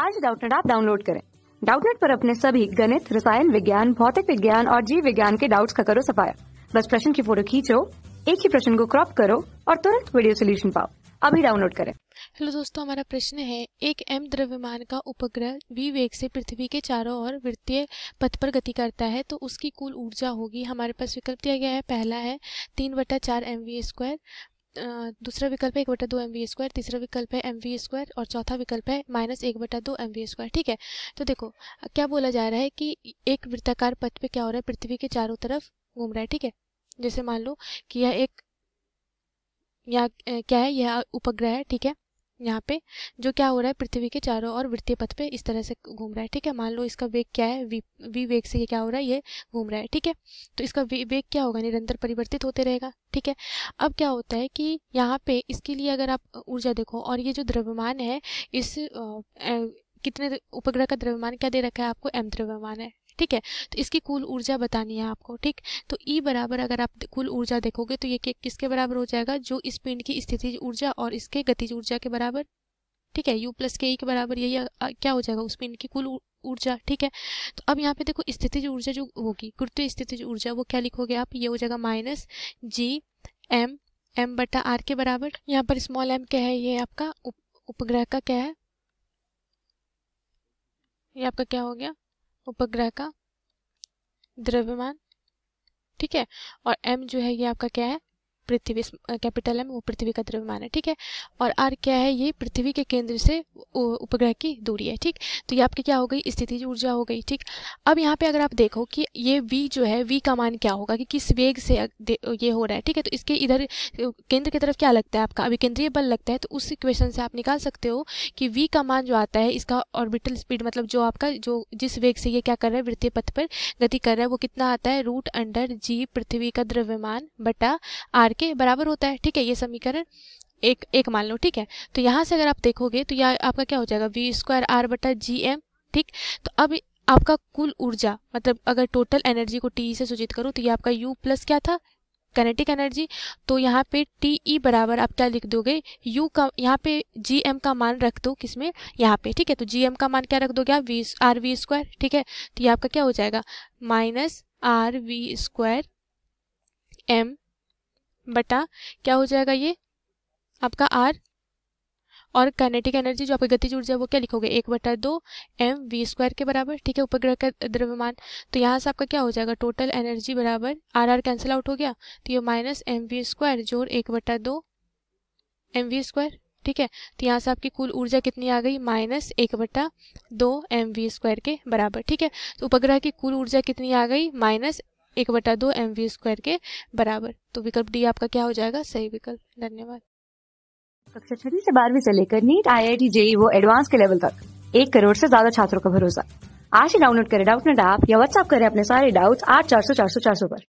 आज डाउटनेट आप डाउनलोड करें डाउटनेट पर अपने सभी गणित रसायन विज्ञान भौतिक विज्ञान और जीव विज्ञान के डाउट्स का करो सफाया बस प्रश्न की फोटो खींचो एक ही प्रश्न को क्रॉप करो और तुरंत वीडियो सोल्यूशन पाओ अभी डाउनलोड करें हेलो दोस्तों हमारा प्रश्न है एक एम द्रव्यमान का उपग्रह वी वेग से पृथ्वी के चारों ओर वृत्तीय पथ पर गति करता है तो उसकी कुल ऊर्जा होगी हमारे पास विकल्प दिया गया है पहला है तीन बटा चार एम वी स्क्वायर दूसरा विकल्प है एक बटा दो एम वी स्क्वायर तीसरा विकल्प है एम वी स्क्वायर और चौथा विकल्प है माइनस एक बटा दो एम वी स्क्वायर ठीक है तो देखो क्या बोला जा रहा है कि एक वृत्ताकार पथ पे क्या हो रहा है पृथ्वी के चारों तरफ घूम रहा है ठीक है जैसे मान लो कि यह एक या क्या है यह उपग्रह है ठीक है यहाँ पे जो क्या हो रहा है पृथ्वी के चारों ओर वृत्तीय पथ पे इस तरह से घूम रहा है ठीक है मान लो इसका वेग क्या है वी वी वेग से ये क्या हो रहा है ये घूम रहा है ठीक है तो इसका वेग क्या होगा निरंतर परिवर्तित होते रहेगा ठीक है अब क्या होता है कि यहाँ पे इसके लिए अगर आप ऊर्जा देखो और ये जो द्रव्यमान है इस आ, आ, कितने उपग्रह का द्रव्यमान क्या दे रखा है आपको एम द्रव्यमान है ठीक है तो इसकी कुल ऊर्जा बतानी है आपको ठीक तो ई e बराबर अगर आप कुल ऊर्जा देखोगे तो ये किसके बराबर हो जाएगा जो इस पिंड की स्थितिज ऊर्जा और इसके गतिज ऊर्जा के बराबर ठीक है यू प्लस के ई के बराबर यही क्या हो जाएगा उस पिंड की कुल ऊर्जा ठीक है तो अब यहाँ पे देखो स्थितिज ऊर्जा जो होगी गुरुत्व स्थितिज ऊर्जा वो क्या लिखोगे आप ये हो जाएगा माइनस जी एम एम बटा आर के बराबर यहाँ पर स्मॉल एम क्या है ये आपका उप, उपग्रह का क्या है ये आपका क्या हो गया उपग्रह का द्रव्यमान ठीक है और एम जो है ये आपका क्या है पृथ्वी कैपिटल एम वो पृथ्वी का द्रव्यमान है ठीक है और आर क्या है ये पृथ्वी के केंद्र से उपग्रह की दूरी है ठीक तो ये आपकी क्या हो गई स्थिति ऊर्जा हो गई ठीक अब यहाँ पे अगर आप देखो कि ये वी जो है वी का मान क्या होगा कि किस वेग से ये हो रहा है ठीक है तो इसके इधर केंद्र की तरफ क्या लगता है आपका अभिकेंद्रीय बल लगता है तो उस इक्वेशन से आप निकाल सकते हो कि वी का मान जो आता है इसका ऑर्बिटल स्पीड मतलब जो आपका जो जिस वेग से ये क्या कर रहा है वृत्तीय पथ पर गति कर रहा है वो कितना आता है रूट अंडर जी पृथ्वी का द्रव्यमान बटा आर के बराबर होता है ठीक है ये समीकरण एक एक मान लो ठीक है तो यहाँ से अगर आप देखोगे तो यह आपका क्या हो जाएगा वी स्क्वायर आर बटा जी एम ठीक तो अब आपका कुल ऊर्जा मतलब अगर टोटल एनर्जी को टी से सूचित करूँ तो ये आपका यू प्लस क्या था कनेटिक एनर्जी तो यहाँ पे टी ई e बराबर आप क्या लिख दोगे यू का यहाँ पे जी एम का मान रख दो किसमें यहाँ पे ठीक है तो जी एम का मान क्या रख दोगे आप वी आर वी स्क्वायर ठीक है तो ये आपका क्या हो जाएगा minus R V square M बटा क्या हो जाएगा ये आपका आर और कैनेटिक एनर्जी जो आपकी गतिज ऊर्जा है वो क्या लिखोगे एक बटा दो एम वी स्क्वायर के बराबर ठीक है उपग्रह का द्रव्यमान तो यहाँ से आपका क्या हो जाएगा टोटल एनर्जी बराबर आर आर कैंसिल आउट हो गया तो ये माइनस एम वी स्क्वायर जोर एक बटा दो एम वी स्क्वायर ठीक है तो यहाँ से आपकी कुल ऊर्जा कितनी आ गई माइनस एक बटा दो एम वी स्क्वायर के बराबर ठीक है तो उपग्रह की कुल ऊर्जा कितनी आ गई माइनस एक बटा दो एम वी स्क्वायर के बराबर तो विकल्प डी आपका क्या हो जाएगा सही विकल्प धन्यवाद कक्षा छठी से बारहवीं से लेकर NEET I I T JEE वो एडवांस के लेवल तक एक करोड़ से ज्यादा छात्रों का भरोसा आज ही डाउनलोड करें डाउट नेट ऐप या व्हाट्सअप करें अपने सारे डाउट्स आठ चार सौ चार सौ चार सौ पर